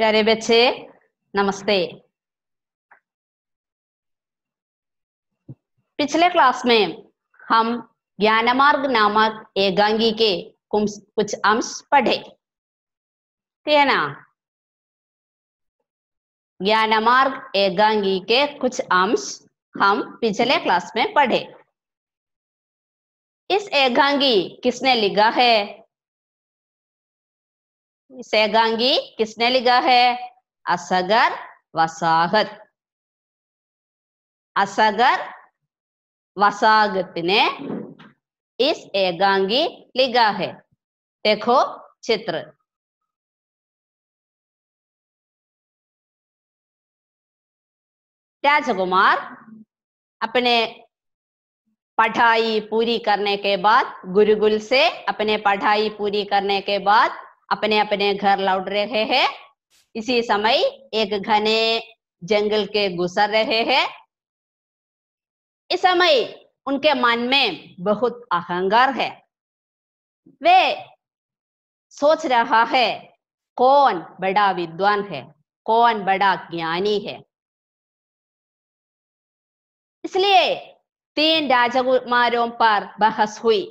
प्यारे बच्चे नमस्ते पिछले क्लास में हम ज्ञानमार्ग नामक एकांगी के कुछ अंश पढ़े है ना ज्ञानमार्ग एकांगी के कुछ अंश हम पिछले क्लास में पढ़े इस एकांगी किसने लिखा है सेगांगी किसने लिखा है असगर वसाहत असगर वसागत ने इस एकांगी लिखा है देखो चित्र राजकुमार अपने पढ़ाई पूरी करने के बाद गुरुगुल से अपने पढ़ाई पूरी करने के बाद अपने अपने घर लौट रहे हैं इसी समय एक घने जंगल के गुजर रहे हैं इस समय उनके मन में बहुत अहंकार है वे सोच रहा है कौन बड़ा विद्वान है कौन बड़ा ज्ञानी है इसलिए तीन राजकुमारों पर बहस हुई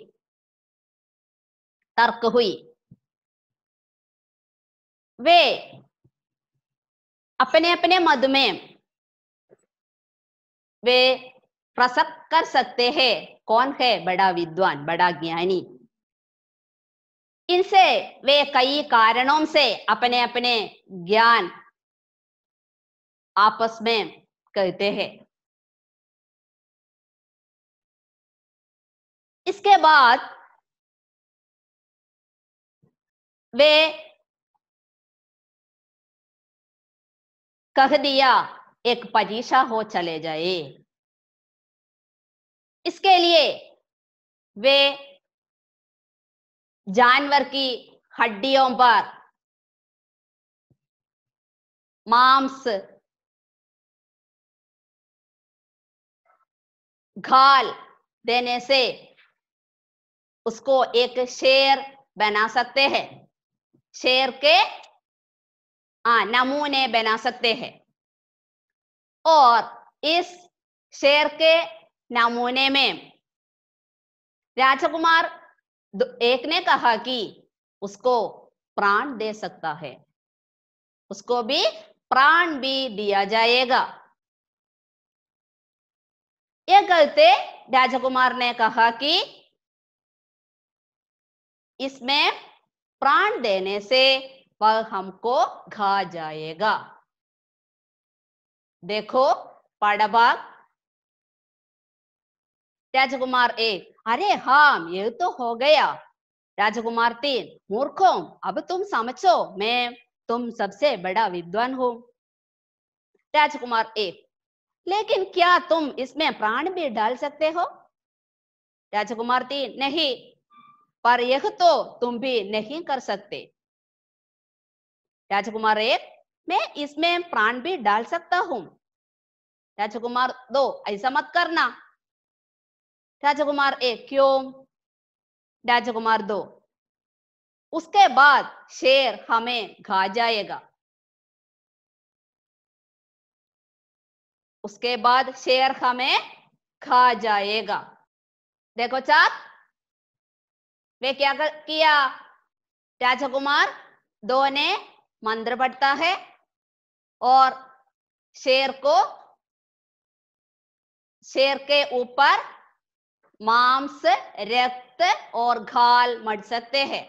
तर्क हुई वे अपने अपने मद में वे प्रसक कर सकते हैं कौन है बड़ा विद्वान बड़ा ज्ञानी इनसे वे कई कारणों से अपने अपने ज्ञान आपस में कहते हैं इसके बाद वे कह दिया एक पजीशा हो चले जाए इसके लिए वे जानवर की हड्डियों पर मांस घाल देने से उसको एक शेर बना सकते हैं शेर के आ, नमूने बना सकते हैं और इस शेर के नमूने में राजकुमार एक ने कहा कि उसको प्राण दे सकता है उसको भी प्राण भी दिया जाएगा ये कहते राजकुमार ने कहा कि इसमें प्राण देने से पर हमको खा जाएगा देखो पाड़ाबाग राजकुमार एक अरे हाँ ये तो हो गया राजकुमार तीन मूर्खों अब तुम समझो मैं तुम सबसे बड़ा विद्वान हो राजकुमार एक लेकिन क्या तुम इसमें प्राण भी डाल सकते हो राजकुमार तीन नहीं पर यह तो तुम भी नहीं कर सकते राजकुमार एक मैं इसमें प्राण भी डाल सकता हूं राजकुमार दो ऐसा मत करना राजकुमार एक क्यों राजकुमार दो उसके बाद शेर हमें खा जाएगा उसके बाद शेर हमें खा जाएगा देखो चाप वे क्या कर, किया राजकुमार दो ने मंत्र पढ़ता है और शेर को शेर के ऊपर मांस रक्त और घाल मर सकते हैं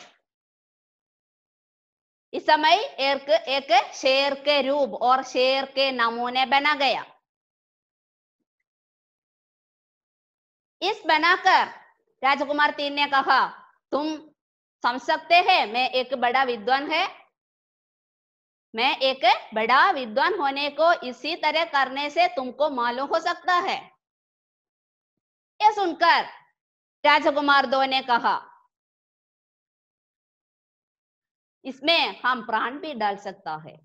इस समय एक एक शेर के रूप और शेर के नमूने बना गया इस बनाकर राजकुमार तीन ने कहा तुम समझ सकते हैं मैं एक बड़ा विद्वान है मैं एक बड़ा विद्वान होने को इसी तरह करने से तुमको मालूम हो सकता है यह सुनकर राजकुमार दो ने कहा इसमें हम प्राण भी डाल सकता है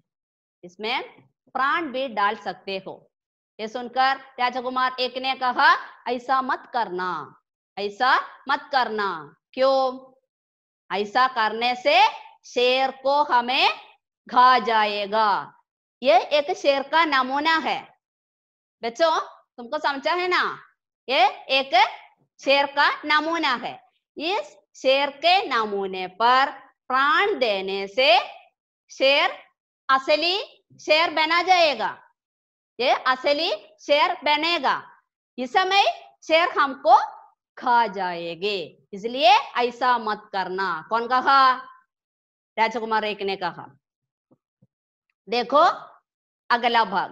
इसमें प्राण भी डाल सकते हो यह सुनकर राजकुमार एक ने कहा ऐसा मत करना ऐसा मत करना क्यों ऐसा करने से शेर को हमें खा जाएगा ये एक शेर का नमूना है बच्चों तुमको समझा है ना ये एक शेर का नमूना है इस शेर के नमूने पर प्राण देने से शेर असली शेर बना जाएगा ये असली शेर बनेगा इस समय शेर हमको खा जाएगी इसलिए ऐसा मत करना कौन कहा राजकुमार एक ने कहा देखो अगला भाग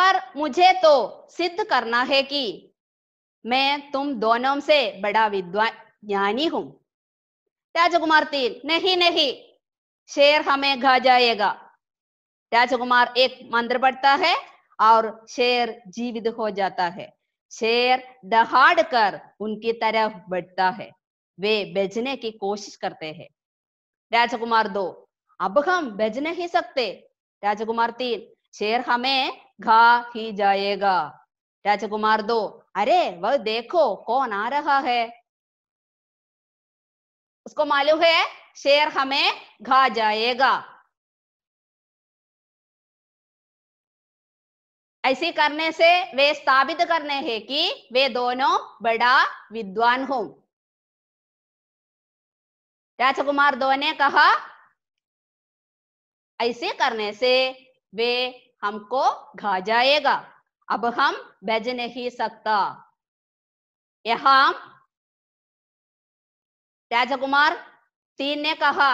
पर मुझे तो सिद्ध करना है कि मैं तुम दोनों से बड़ा विद्वान ज्ञानी हूं राजकुमार तीन नहीं नहीं शेर हमें खा जाएगा राजकुमार एक मंत्र पढ़ता है और शेर जीवित हो जाता है शेर दहाड़ कर उनकी तरफ बढ़ता है वे बेचने की कोशिश करते हैं राजकुमार दो अब हम भेज नहीं सकते राजकुमार तीन शेर हमें घा ही जाएगा राजकुमार दो अरे वह देखो कौन आ रहा है उसको मालूम है शेर हमें घा जाएगा ऐसे करने से वे स्थापित करने हैं कि वे दोनों बड़ा विद्वान हों राजकुमार दो ने कहा ऐसे करने से वे हमको घा जाएगा अब हम भेज नहीं सकता यहां राजकुमार तीन ने कहा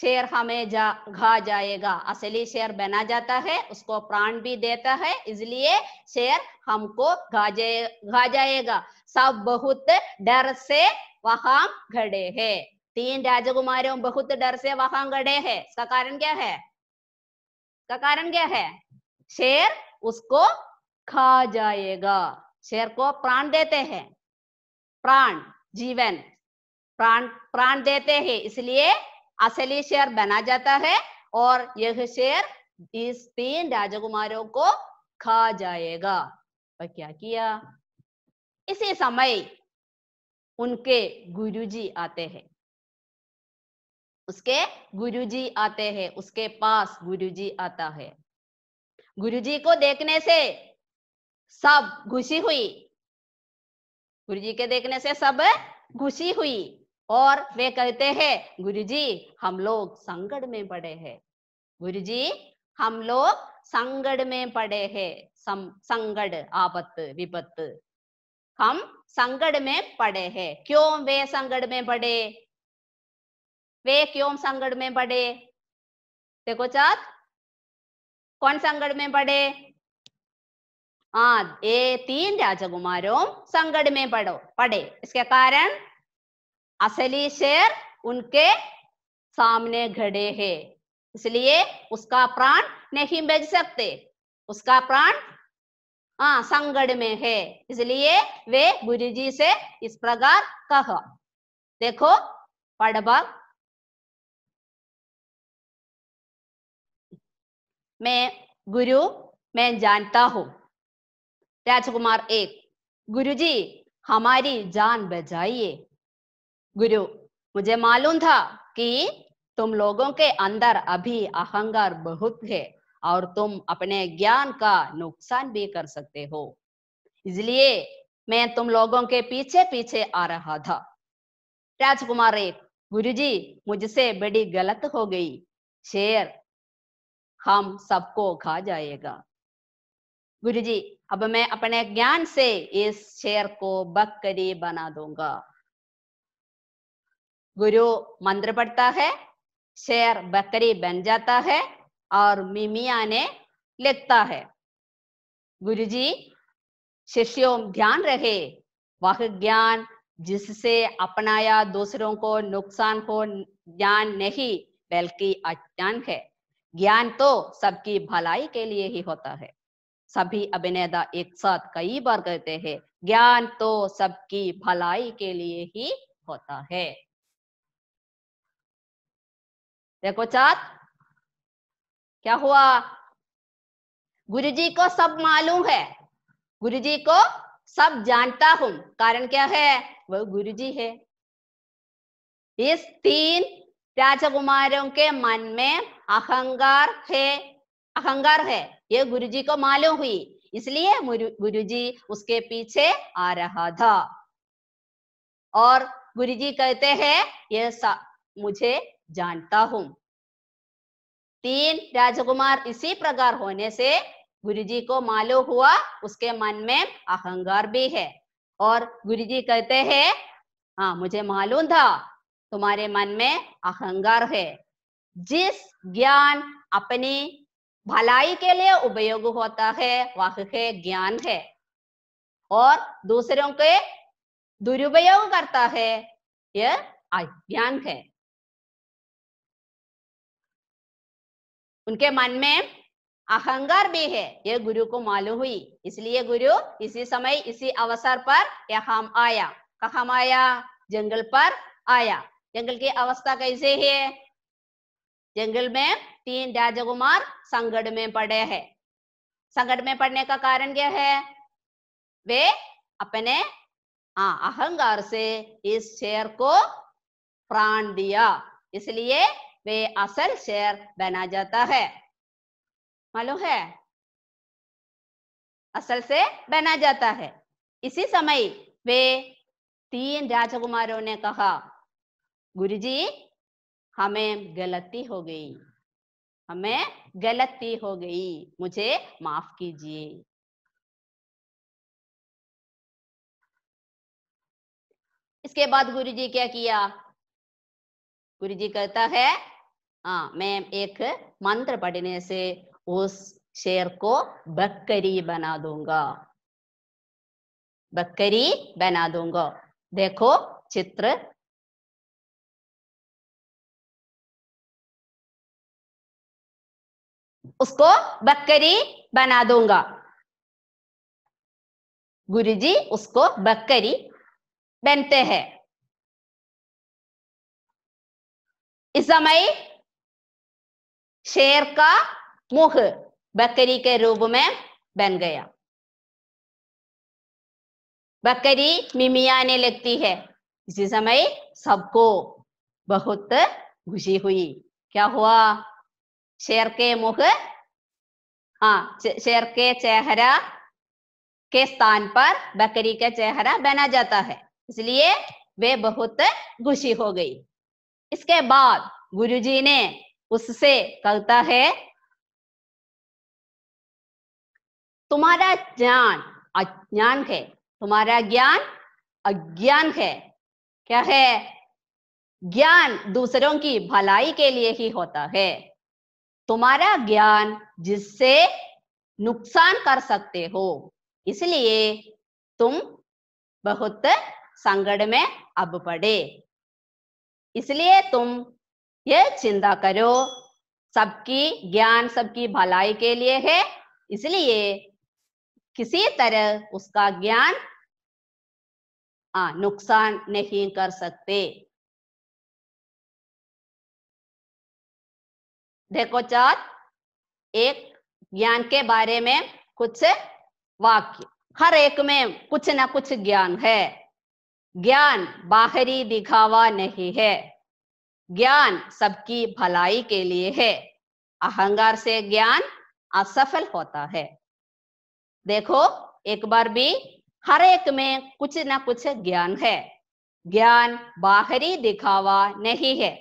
शेर हमें जा घा जाएगा असली शेर बना जाता है उसको प्राण भी देता है इसलिए शेर हमको घा जाए घा जाएगा सब बहुत डर से वहां खड़े हैं तीन राजकुमारों बहुत डर से वहां गड़े है इसका कारण क्या है का कारण क्या है शेर उसको खा जाएगा शेर को प्राण देते हैं प्राण जीवन प्राण प्राण देते हैं इसलिए असली शेर बना जाता है और यह शेर इस तीन राजकुमारों को खा जाएगा पर क्या किया इसी समय उनके गुरुजी आते हैं उसके गुरुजी आते हैं उसके पास गुरुजी आता है गुरुजी को देखने से सब घुसी हुई गुरुजी के देखने से सब घुसी हुई और वे कहते हैं गुरुजी हम लोग संगड़ में पड़े हैं गुरुजी हम लोग संगड़ में पड़े हैं संगड़ आपत विपत्त हम संगड़ में पड़े हैं क्यों वे संगड़ में पड़े वे क्यों संगड़ में बढ़े देखो चार कौन संगड़ में बढ़े हाँ ये तीन राजकुमारों संगड़ में पड़ो पड़े इसके कारण असली शेर उनके सामने घड़े है इसलिए उसका प्राण नहीं बेच सकते उसका प्राण हाँ संगड़ में है इसलिए वे गुरुजी से इस प्रकार कहा देखो पड़बक मैं गुरु मैं जानता हूं राजकुमार एक गुरुजी हमारी जान बचाइए गुरु मुझे मालूम था कि तुम लोगों के अंदर अभी अहंकार बहुत है और तुम अपने ज्ञान का नुकसान भी कर सकते हो इसलिए मैं तुम लोगों के पीछे पीछे आ रहा था राजकुमार एक गुरुजी मुझसे बड़ी गलत हो गई शेर हम सबको खा जाएगा गुरु जी अब मैं अपने ज्ञान से इस शेर को बकरी बना दूंगा गुरु मंत्र पढ़ता है शेर बकरी बन जाता है और मिमिया ने लिखता है गुरु जी शिष्यों ध्यान रहे वह ज्ञान जिससे अपनाया दूसरों को नुकसान को ज्ञान नहीं बल्कि अज्ञान है ज्ञान तो सबकी भलाई के लिए ही होता है सभी अभिनेता एक साथ कई बार कहते हैं ज्ञान तो सबकी भलाई के लिए ही होता है देखो चात क्या हुआ गुरुजी को सब मालूम है गुरुजी को सब जानता हूं कारण क्या है वह गुरुजी है इस तीन राजकुमारों के मन में अहंगार है अहंकार है ये गुरुजी को मालूम हुई इसलिए गुरुजी उसके पीछे आ रहा था और गुरुजी कहते हैं ये मुझे जानता हूं तीन राजकुमार इसी प्रकार होने से गुरुजी को मालूम हुआ उसके मन में अहंकार भी है और गुरुजी कहते हैं हाँ मुझे मालूम था तुम्हारे मन में अहंकार है जिस ज्ञान अपनी भलाई के लिए उपयोग होता है वह है ज्ञान है और दूसरों के दुरुपयोग करता है यह अज्ञान है उनके मन में अहंकार भी है यह गुरु को मालूम हुई इसलिए गुरु इसी समय इसी अवसर पर यहां आया कहा आया जंगल पर आया जंगल की अवस्था कैसे है जंगल में तीन राजकुमार संकट में पड़े हैं संकट में पड़ने का कारण क्या है वे अपने अहंकार से इस शेर को प्राण दिया इसलिए वे असल शेर बना जाता है मालूम है असल से बना जाता है इसी समय वे तीन राजकुमारों ने कहा गुरुजी हमें गलती हो गई हमें गलती हो गई मुझे माफ कीजिए इसके बाद गुरुजी क्या किया गुरुजी कहता है हाँ मैं एक मंत्र पढ़ने से उस शेर को बकरी बना दूंगा बकरी बना दूंगा देखो चित्र उसको बकरी बना दूंगा गुरुजी उसको बकरी बनते हैं इस समय शेर का मुख बकरी के रूप में बन गया बकरी मिमियाने लगती है इसी समय सबको बहुत खुशी हुई क्या हुआ शेर के मुख हाँ शेर के चेहरा के स्थान पर बकरी का चेहरा बना जाता है इसलिए वे बहुत खुशी हो गई इसके बाद गुरुजी ने उससे कहता है तुम्हारा ज्ञान अज्ञान है तुम्हारा ज्ञान अज्ञान है क्या है ज्ञान दूसरों की भलाई के लिए ही होता है तुम्हारा ज्ञान जिससे नुकसान कर सकते हो इसलिए तुम बहुत संकट में अब पड़े इसलिए तुम ये चिंता करो सबकी ज्ञान सबकी भलाई के लिए है इसलिए किसी तरह उसका ज्ञान नुकसान नहीं कर सकते देखो चार एक ज्ञान के बारे में कुछ वाक्य हर एक में कुछ ना कुछ ज्ञान है ज्ञान बाहरी दिखावा नहीं है ज्ञान सबकी भलाई के लिए है अहंकार से ज्ञान असफल होता है देखो एक बार भी हर एक में कुछ ना कुछ ज्ञान है ज्ञान बाहरी दिखावा नहीं है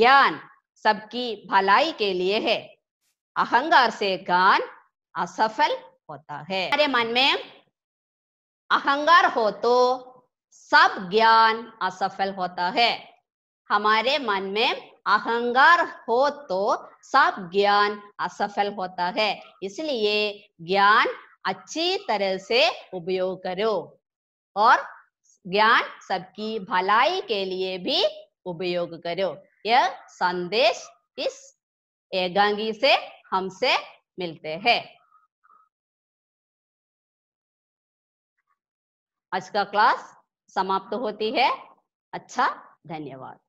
ज्ञान सबकी भलाई के लिए है अहंकार से गान असफल होता है हमारे मन में अहंकार हो तो सब ज्ञान असफल होता है हमारे मन में अहंकार हो तो सब ज्ञान असफल होता है इसलिए ज्ञान अच्छी तरह से उपयोग करो और ज्ञान सबकी भलाई के लिए भी उपयोग करो यह संदेश इस एकांगी से हमसे मिलते हैं आज का क्लास समाप्त होती है अच्छा धन्यवाद